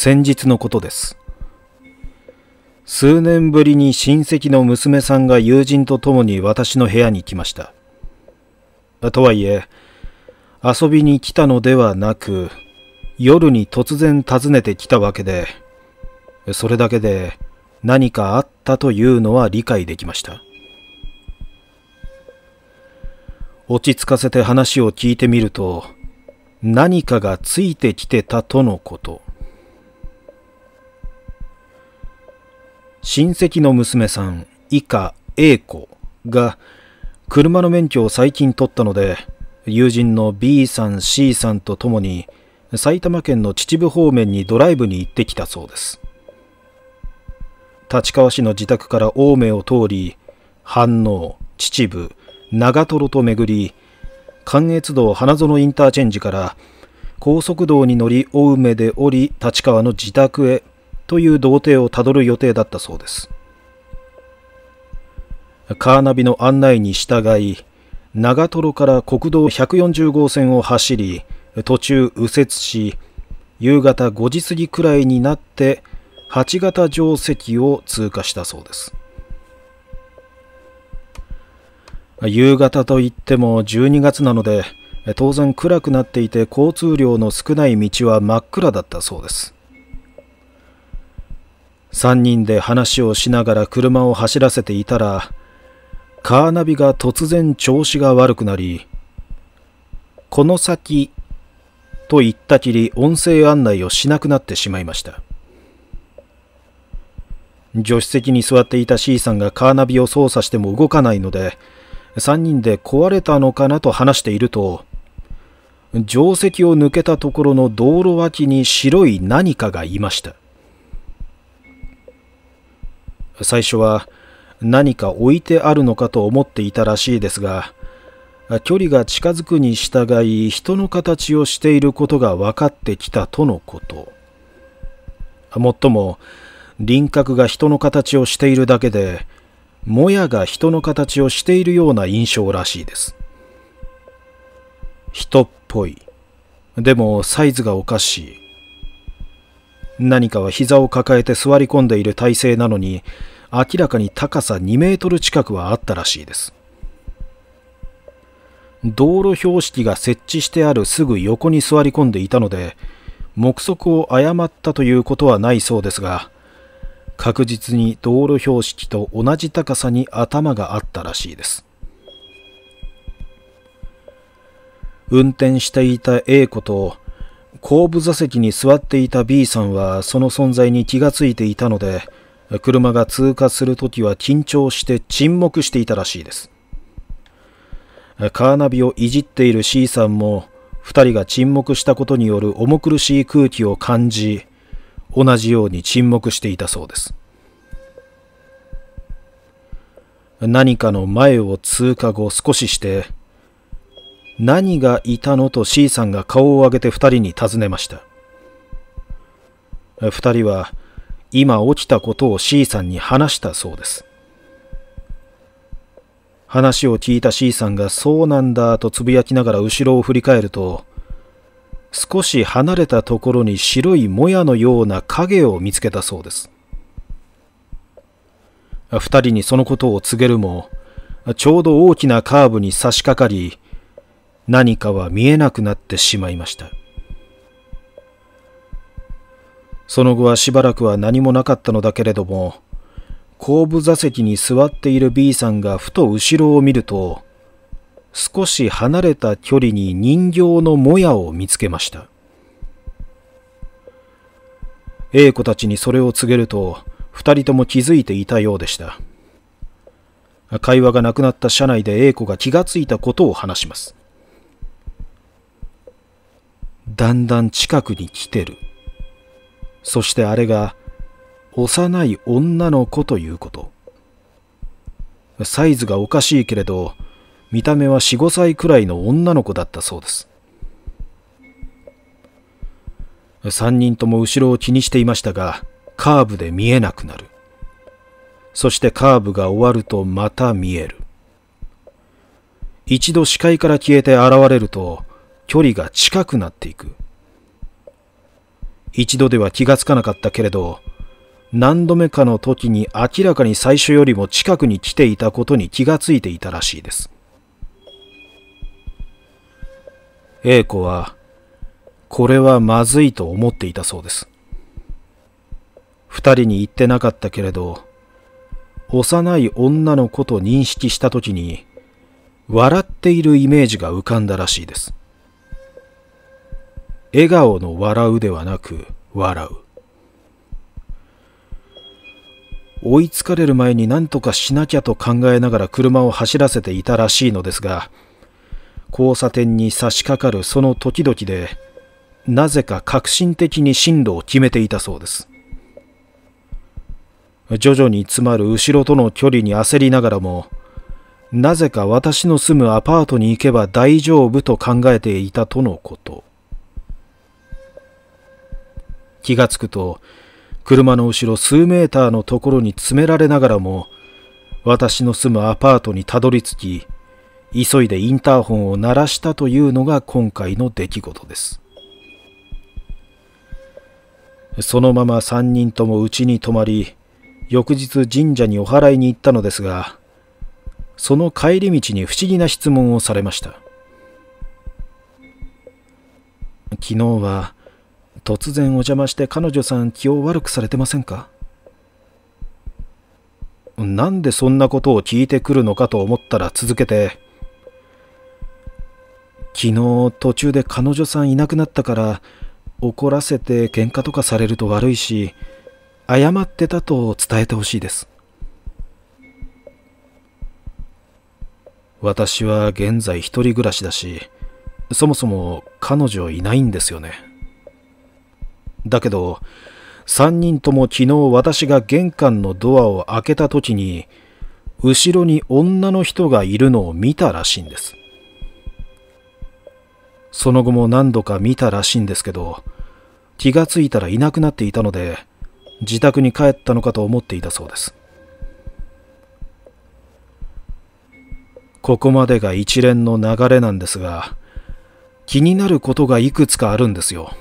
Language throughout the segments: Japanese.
先日のことです。数年ぶりに親戚の娘さんが友人と共に私の部屋に来ました。とはいえ、遊びに来たのではなく、夜に突然訪ねてきたわけで、それだけで何かあったというのは理解できました。落ち着かせて話を聞いてみると、何かがついてきてたとのこと。親戚の娘さん以下 A 子が車の免許を最近取ったので友人の B さん C さんと共に埼玉県の秩父方面にドライブに行ってきたそうです立川市の自宅から青梅を通り飯能秩父長瀞と巡り関越道花園インターチェンジから高速道に乗り青梅で降り立川の自宅へという童貞をたどる予定だったそうです。カーナビの案内に従い、長瀞から国道140号線を走り、途中右折し、夕方5時過ぎくらいになって八型定石を通過したそうです夕方といっても12月なので当然暗くなっていて交通量の少ない道は真っ暗だったそうです3人で話をしながら車を走らせていたら、カーナビが突然調子が悪くなり、この先と言ったきり音声案内をしなくなってしまいました。助手席に座っていた C さんがカーナビを操作しても動かないので、3人で壊れたのかなと話していると、定石を抜けたところの道路脇に白い何かがいました。最初は何か置いてあるのかと思っていたらしいですが、距離が近づくに従い人の形をしていることが分かってきたとのこと。もっとも、輪郭が人の形をしているだけで、もやが人の形をしているような印象らしいです。人っぽい。でもサイズがおかしい。何かは膝を抱えて座り込んでいる体勢なのに明らかに高さ2メートル近くはあったらしいです道路標識が設置してあるすぐ横に座り込んでいたので目測を誤ったということはないそうですが確実に道路標識と同じ高さに頭があったらしいです運転していた A 子と後部座席に座っていた B さんはその存在に気がついていたので、車が通過するときは緊張して沈黙していたらしいです。カーナビをいじっている C さんも、2人が沈黙したことによる重苦しい空気を感じ、同じように沈黙していたそうです。何かの前を通過後少しして、何がいたのと C さんが顔を上げて2人に尋ねました2人は今起きたことを C さんに話したそうです話を聞いた C さんが「そうなんだ」とつぶやきながら後ろを振り返ると少し離れたところに白いもやのような影を見つけたそうです2人にそのことを告げるもちょうど大きなカーブに差し掛かり何かは見えなくなってしまいました。その後はしばらくは何もなかったのだけれども、後部座席に座っている B さんがふと後ろを見ると、少し離れた距離に人形のもやを見つけました。A 子たちにそれを告げると、二人とも気づいていたようでした。会話がなくなった車内で A 子が気がついたことを話します。だんだん近くに来てる。そしてあれが幼い女の子ということ。サイズがおかしいけれど、見た目は四五歳くらいの女の子だったそうです。三人とも後ろを気にしていましたが、カーブで見えなくなる。そしてカーブが終わるとまた見える。一度視界から消えて現れると、距離が近くなっていく。一度では気がつかなかったけれど、何度目かの時に明らかに最初よりも近くに来ていたことに気がついていたらしいです。A 子は、これはまずいと思っていたそうです。二人に言ってなかったけれど、幼い女の子と認識した時に、笑っているイメージが浮かんだらしいです。笑顔の笑うではなく笑う追いつかれる前に何とかしなきゃと考えながら車を走らせていたらしいのですが交差点に差し掛かるその時々でなぜか革新的に進路を決めていたそうです徐々に詰まる後ろとの距離に焦りながらもなぜか私の住むアパートに行けば大丈夫と考えていたとのこと気がつくと、車の後ろ数メーターのところに詰められながらも、私の住むアパートにたどり着き、急いでインターホンを鳴らしたというのが今回の出来事です。そのまま3人とも家に泊まり、翌日神社にお祓いに行ったのですが、その帰り道に不思議な質問をされました。昨日は突然お邪魔して彼女さん気を悪くされてませんかなんでそんなことを聞いてくるのかと思ったら続けて昨日途中で彼女さんいなくなったから怒らせて喧嘩とかされると悪いし謝ってたと伝えてほしいです私は現在一人暮らしだしそもそも彼女いないんですよねだけど、3人とも昨日私が玄関のドアを開けた時に、後ろに女の人がいるのを見たらしいんです。その後も何度か見たらしいんですけど、気がついたらいなくなっていたので、自宅に帰ったのかと思っていたそうです。ここまでが一連の流れなんですが、気になることがいくつかあるんですよ。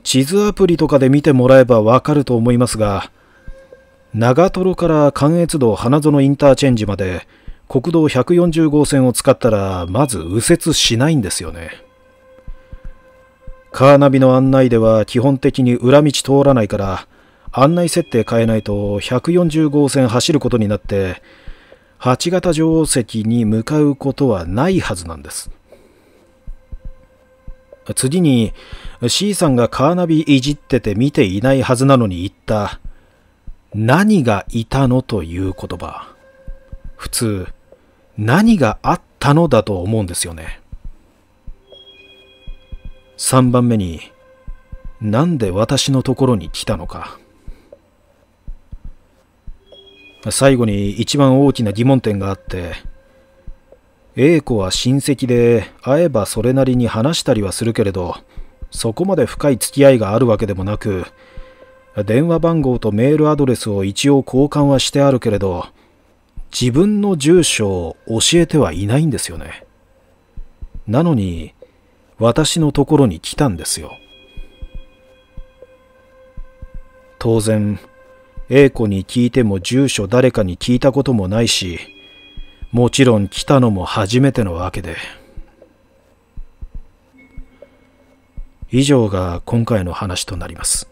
地図アプリとかで見てもらえばわかると思いますが、長瀞から関越道花園インターチェンジまで国道140号線を使ったらまず右折しないんですよね。カーナビの案内では基本的に裏道通らないから案内設定変えないと140号線走ることになって8型城跡に向かうことはないはずなんです。次に C さんがカーナビいじってて見ていないはずなのに言った何がいたのという言葉普通何があったのだと思うんですよね3番目になんで私のところに来たのか最後に一番大きな疑問点があって A 子は親戚で会えばそれなりに話したりはするけれどそこまで深い付き合いがあるわけでもなく電話番号とメールアドレスを一応交換はしてあるけれど自分の住所を教えてはいないんですよねなのに私のところに来たんですよ当然 A 子に聞いても住所誰かに聞いたこともないしもちろん来たのも初めてのわけで以上が今回の話となります